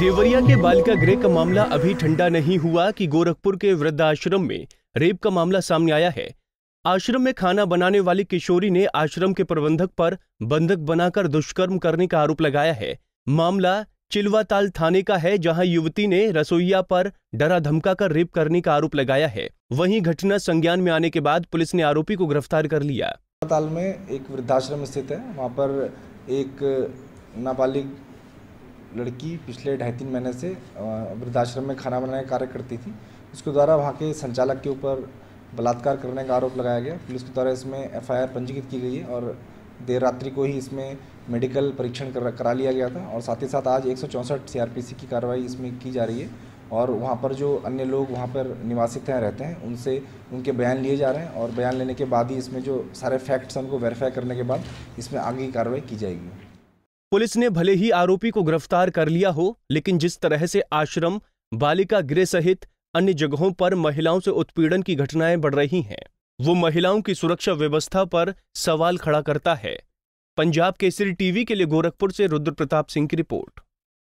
देवरिया के बालिका गृह का मामला अभी ठंडा नहीं हुआ कि गोरखपुर के वृद्धाश्रम में रेप का मामला सामने आया है आश्रम में खाना बनाने वाली किशोरी ने आश्रम के प्रबंधक पर बंधक बनाकर दुष्कर्म करने का आरोप लगाया है मामला चिलवाताल थाने का है जहां युवती ने रसोईया पर डरा धमका कर रेप करने का आरोप लगाया है वहीं घटना संज्ञान में आने के बाद पुलिस ने आरोपी को गिरफ्तार कर लिया ताल में एक वृद्धाश्रम स्थित है वहाँ पर एक नाबालिग लड़की पिछले ढाई तीन महीने से वृद्धाश्रम में खाना बनाने का कार्य करती थी उसके द्वारा वहाँ के संचालक के ऊपर बलात्कार करने का आरोप लगाया गया पुलिस के द्वारा इसमें एफ पंजीकृत की गई है और देर रात्रि को ही इसमें मेडिकल परीक्षण कर, करा लिया गया था और साथ ही साथ आज एक सौ की कार्रवाई इसमें की जा रही है और वहाँ पर जो अन्य लोग वहाँ पर निवासित हैं रहते हैं उनसे उनके बयान लिए जा रहे हैं और बयान लेने के बाद ही इसमें जो सारे फैक्ट्स हैं उनको वेरीफाई करने के बाद इसमें आगे की कार्रवाई की जाएगी पुलिस ने भले ही आरोपी को गिरफ्तार कर लिया हो लेकिन जिस तरह से आश्रम बालिका गृह सहित अन्य जगहों पर महिलाओं से उत्पीड़न की घटनाएं बढ़ रही हैं वो महिलाओं की सुरक्षा व्यवस्था पर सवाल खड़ा करता है पंजाब केसरी टीवी के लिए गोरखपुर से रुद्र प्रताप सिंह की रिपोर्ट